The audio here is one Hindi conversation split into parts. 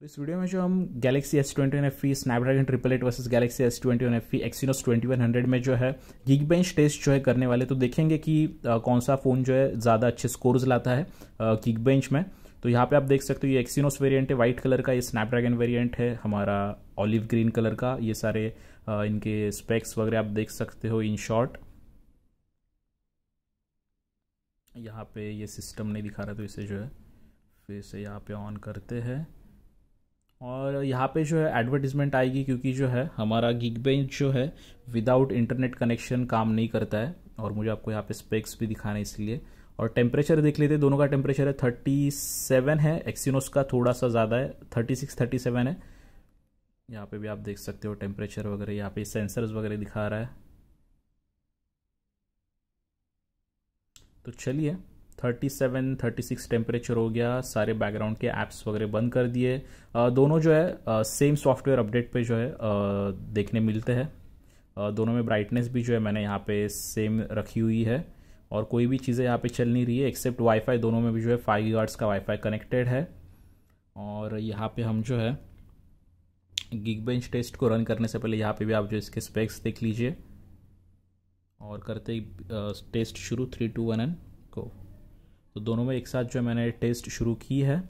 तो इस वीडियो में जो हम Galaxy S twenty one F E Snapdragon triple eight versus Galaxy S twenty one F E Exynos twenty one hundred में जो है गिग बेंच टेस्ट जो है करने वाले तो देखेंगे कि आ, कौन सा फ़ोन जो है ज़्यादा अच्छे स्कोर्स लाता है गिग बेंच में तो यहाँ पे आप देख सकते हो ये एक्सीनोस वेरियंट है वाइट कलर का ये स्नैपड्रैगन वेरियंट है हमारा ऑलिव ग्रीन कलर का ये सारे आ, इनके स्पेक्स वगैरह आप देख सकते हो इन शॉर्ट यहाँ पे ये सिस्टम नहीं दिखा रहा तो इसे जो है फिर से यहाँ पे ऑन करते हैं और यहाँ पे जो है एडवर्टीजमेंट आएगी क्योंकि जो है हमारा गिग बेंच जो है विदाउट इंटरनेट कनेक्शन काम नहीं करता है और मुझे आपको यहाँ पे स्पेक्स भी दिखाना है इसलिए और टेम्परेचर देख लेते हैं दोनों का टेम्परेचर है थर्टी सेवन है एक्सिनोस का थोड़ा सा ज़्यादा है थर्टी सिक्स थर्टी सेवन है यहाँ पे भी आप देख सकते हो टेम्परेचर वगैरह यहाँ पे सेंसर्स वगैरह दिखा रहा है तो चलिए 37, 36 टेम्परेचर हो गया सारे बैकग्राउंड के ऐप्स वगैरह बंद कर दिए दोनों जो है सेम सॉफ्टवेयर अपडेट पे जो है देखने मिलते हैं दोनों में ब्राइटनेस भी जो है मैंने यहाँ पे सेम रखी हुई है और कोई भी चीज़ें यहाँ पे चल नहीं रही है एक्सेप्ट वाईफाई दोनों में भी जो है फाइव गार्ड्स का वाईफाई कनेक्टेड है और यहाँ पर हम जो है गिग बेंच टेस्ट को रन करने से पहले यहाँ पर भी आप जो इसके स्पेक्स देख लीजिए और करते टेस्ट शुरू थ्री टू वन एन को तो दोनों में एक साथ जो है मैंने टेस्ट शुरू की है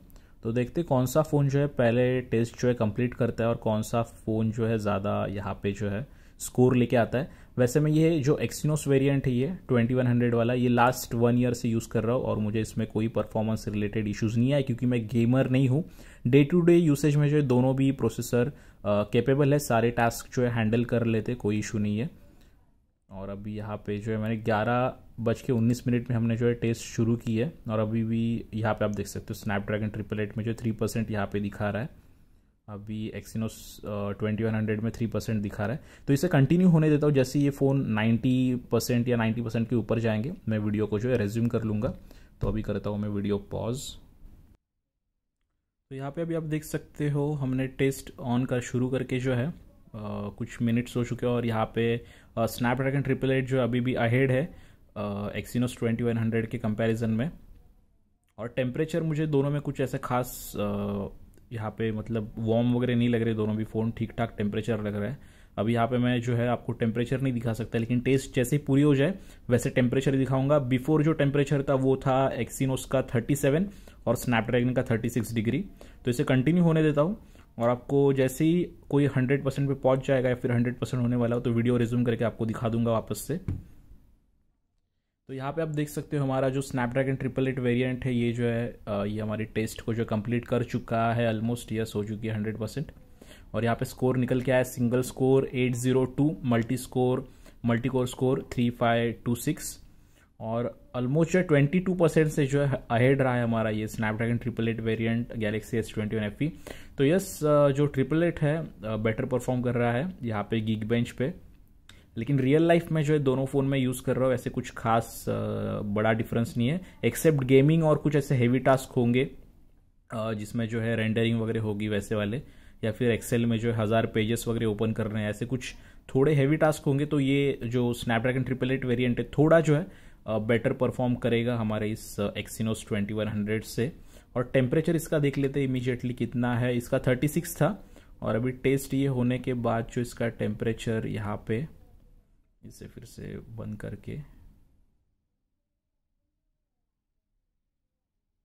तो देखते कौन सा फ़ोन जो है पहले टेस्ट जो है कंप्लीट करता है और कौन सा फ़ोन जो है ज़्यादा यहाँ पे जो है स्कोर लेके आता है वैसे मैं ये जो एक्सिनोस वेरिएंट है ये 2100 वाला ये लास्ट वन ईयर से यूज़ कर रहा हूँ और मुझे इसमें कोई परफॉर्मेंस रिलेटेड इश्यूज़ नहीं आए क्योंकि मैं गेमर नहीं हूँ डे टू डे यूसेज में जो है दोनों भी प्रोसेसर कैपेबल है सारे टास्क जो है हैंडल कर लेते कोई इशू नहीं है और अभी यहाँ पे जो है मैंने ग्यारह बज के उन्नीस मिनट में हमने जो है टेस्ट शुरू की है और अभी भी यहाँ पे आप देख सकते हो स्नैपड्रैगन ट्रिपल एट में जो थ्री परसेंट यहाँ पे दिखा रहा है अभी एक्सिनोस ट्वेंटी वन हंड्रेड में थ्री परसेंट दिखा रहा है तो इसे कंटिन्यू होने देता हूँ जैसे ये फ़ोन नाइन्टी परसेंट या नाइन्टी परसेंट के ऊपर जाएंगे मैं वीडियो को जो है रेज्यूम कर लूँगा तो अभी करता हूँ मैं वीडियो पॉज तो यहाँ पे अभी आप देख सकते हो हमने टेस्ट ऑन कर शुरू करके जो है कुछ मिनट्स हो चुके हैं और यहाँ पे स्नैपड्रैगन ट्रिपल एट जो अभी भी अहेड है एक्सीनोस ट्वेंटी वन हंड्रेड के कंपैरिजन में और टेम्परेचर मुझे दोनों में कुछ ऐसा खास यहाँ पे मतलब वार्म वगैरह नहीं लग रहे दोनों भी फ़ोन ठीक ठाक टेम्परेचर लग रहा है अभी यहाँ पे मैं जो है आपको टेम्परेचर नहीं दिखा सकता लेकिन टेस्ट जैसे ही पूरी हो जाए वैसे टेम्परेचर दिखाऊंगा बिफोर जो टेम्परेचर था वो था एक्सिनोस का 37 और स्नैपड्रैगन का 36 डिग्री तो इसे कंटिन्यू होने देता हूँ और आपको जैसे ही कोई हंड्रेड परसेंट पे पहुंच जाएगा या फिर हंड्रेड परसेंट होने वाला हो तो वीडियो रिज्यूम करके आपको दिखा दूंगा वापस से तो यहाँ पे आप देख सकते हो हमारा जो स्नैपड्रैगन ट्रिपल एट वेरियंट है ये जो है ये हमारे टेस्ट को जो कंप्लीट कर चुका है ऑलमोस्ट यस हो चुकी है हंड्रेड परसेंट और यहाँ पे स्कोर निकल के आया single score eight zero two multi score multi core score three five two six और ऑलमोस्ट जो है ट्वेंटी टू परसेंट से जो है अहेड रहा है हमारा ये Snapdragon triple eight variant Galaxy S twenty one F E तो यस uh, जो ट्रिपल एट है बेटर uh, परफॉर्म कर रहा है यहाँ पे गीक बेंच पे लेकिन रियल लाइफ में जो है दोनों फ़ोन में यूज़ कर रहा हूँ ऐसे कुछ खास uh, बड़ा डिफरेंस नहीं है एक्सेप्ट गेमिंग और कुछ ऐसे हैवी टास्क होंगे जिसमें जो है रेंडरिंग वगैरह होगी वैसे वाले या फिर एक्सेल में जो है हज़ार पेजेस वगैरह ओपन कर रहे हैं ऐसे कुछ थोड़े हैवी टास्क होंगे तो ये जो स्नैपड्रैगन ट्रिपल एट वेरियंट है थोड़ा जो है बेटर परफॉर्म करेगा हमारे इस एक्सिनोस 2100 से और टेम्परेचर इसका देख लेते हैं इमीजिएटली कितना है इसका 36 था और अभी टेस्ट ये होने के बाद जो इसका टेम्परेचर यहाँ पे इसे फिर से बंद करके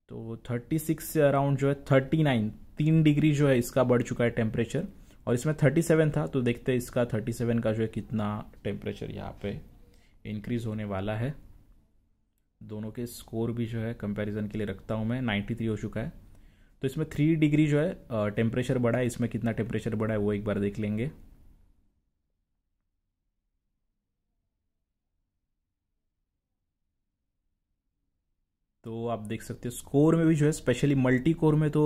तो 36 से अराउंड जो है 39 तीन डिग्री जो है इसका बढ़ चुका है टेम्परेचर और इसमें 37 था तो देखते हैं इसका 37 का जो है कितना टेम्परेचर यहाँ पे इंक्रीज होने वाला है दोनों के स्कोर भी जो है कंपैरिजन के लिए रखता हूँ मैं 93 हो चुका है तो इसमें थ्री डिग्री जो है टेम्परेचर बढ़ा है इसमें कितना टेम्परेचर बढ़ा है वो एक बार देख लेंगे तो आप देख सकते हो स्कोर में भी जो है स्पेशली मल्टी कोर में तो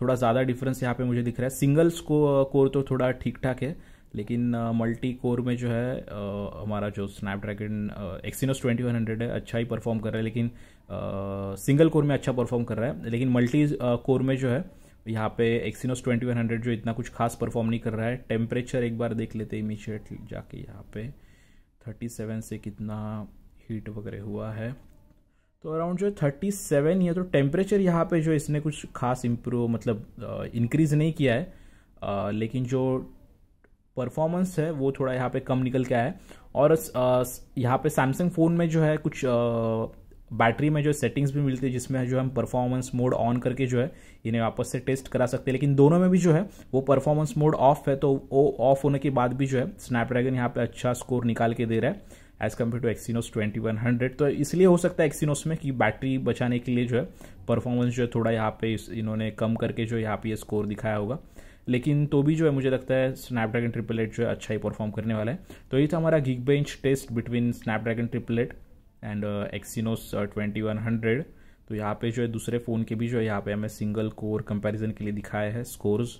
थोड़ा ज़्यादा डिफरेंस यहाँ पे मुझे दिख रहा है सिंगल स्कोर तो थोड़ा ठीक ठाक है लेकिन मल्टी कोर में जो है uh, हमारा जो Snapdragon Exynos twenty one hundred है अच्छा ही परफॉर्म कर रहा है लेकिन सिंगल कोर में अच्छा परफॉर्म कर रहा है लेकिन मल्टी कोर में जो है यहाँ पे एक्सिनोस हंड्रेड जो इतना कुछ खास परफॉर्म नहीं कर रहा है टेम्परेचर एक बार देख लेते इमीजिएट जाके यहाँ पे सेवन से कितना हीट वगैरह हुआ है तो अराउंड जो थर्टी सेवन या तो टेम्परेचर यहाँ पे जो इसने कुछ खास इम्प्रूव मतलब इंक्रीज़ नहीं किया है uh, लेकिन जो परफॉर्मेंस है वो थोड़ा यहाँ पे कम निकल के आया है और यहाँ पे सैमसंग फ़ोन में जो है कुछ बैटरी में जो सेटिंग्स भी मिलती है जिसमें जो हम परफॉर्मेंस मोड ऑन करके जो है इन्हें वापस से टेस्ट करा सकते हैं लेकिन दोनों में भी जो है वो परफॉर्मेंस मोड ऑफ है तो वो ऑफ होने के बाद भी जो है स्नैपड्रैगन यहाँ पे अच्छा स्कोर निकाल के दे रहा है एज कम्पेयर टू एक्सीनोस 2100 तो इसलिए हो सकता है एक्सीनोस में कि बैटरी बचाने के लिए जो है परफॉर्मेंस जो है थोड़ा यहाँ पे इन्होंने कम करके जो यहाँ पे स्कोर दिखाया होगा लेकिन तो भी जो है मुझे लगता है स्नैपड्रैगन ट्रिपल एट जो है अच्छा ही परफॉर्म करने वाला है तो ये था हमारा Geekbench test between Snapdragon triple eight and Exynos twenty one hundred तो यहाँ पे जो है दूसरे फ़ोन के भी जो है यहाँ पे हमें सिंगल कोर कंपैरिजन के लिए दिखाए हैं स्कोर्स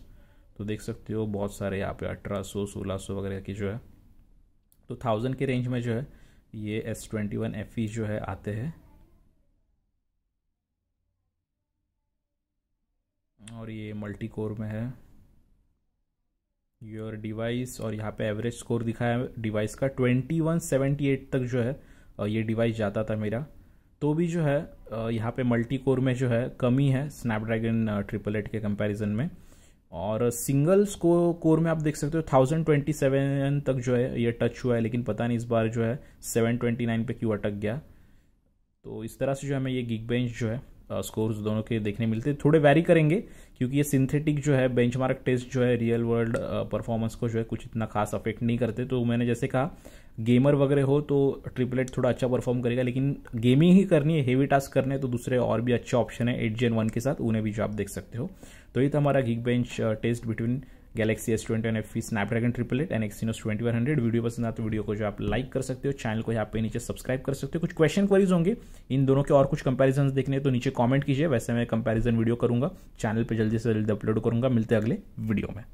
तो देख सकते हो बहुत सारे यहाँ पे अठारह सौ सोलह सौ वगैरह की जो है तो थाउजेंड के रेंज में जो है ये S twenty one F E जो है आते हैं और ये मल्टी कोर में है योर डिवाइस और यहाँ पे एवरेज स्कोर दिखाया है डिवाइस का ट्वेंटी वन सेवेंटी एट तक जो है ये डिवाइस जाता था मेरा तो भी जो है यहाँ पे मल्टी कोर में जो है कमी है स्नैपड्रैगन ट्रिपल एट के कंपैरिजन में और सिंगल स्कोर कोर में आप देख सकते हो थाउजेंड ट्वेंटी सेवन तक जो है ये टच हुआ है लेकिन पता नहीं इस बार जो है सेवन ट्वेंटी नाइन पर क्यों अटक गया तो इस तरह से जो है मैं ये गिग बेंच जो है स्कोर्स दोनों के देखने मिलते थोड़े वैरी करेंगे क्योंकि ये सिंथेटिक जो है बेंचमार्क टेस्ट जो है रियल वर्ल्ड परफॉर्मेंस को जो है कुछ इतना खास अफेक्ट नहीं करते तो मैंने जैसे कहा गेमर वगैरह हो तो ट्रिपलेट थोड़ा अच्छा परफॉर्म करेगा लेकिन गेमिंग ही करनी है हेवी टास्क करने तो दूसरे और भी अच्छे ऑप्शन है एट जेन वन के साथ उन्हें भी जो आप देख सकते हो तो ये था हमारा Geekbench test between Galaxy S twenty one F Snapdragon triple eight and Exynos twenty one hundred video पसंद आता तो वीडियो को जो आप लाइक कर सकते हो चैनल को यहाँ पे नीचे सब्सक्राइब कर सकते हो कुछ क्वेश्चन क्वेरीज होंगे इन दोनों के और कुछ कंपैरिजन देखने तो नीचे कॉमेंट कीजिए वैसे मैं कंपेरिजन वीडियो करूंगा चैनल पर जल्दी से जल्दी अपलोड करूंगा मिलते अगले वीडियो में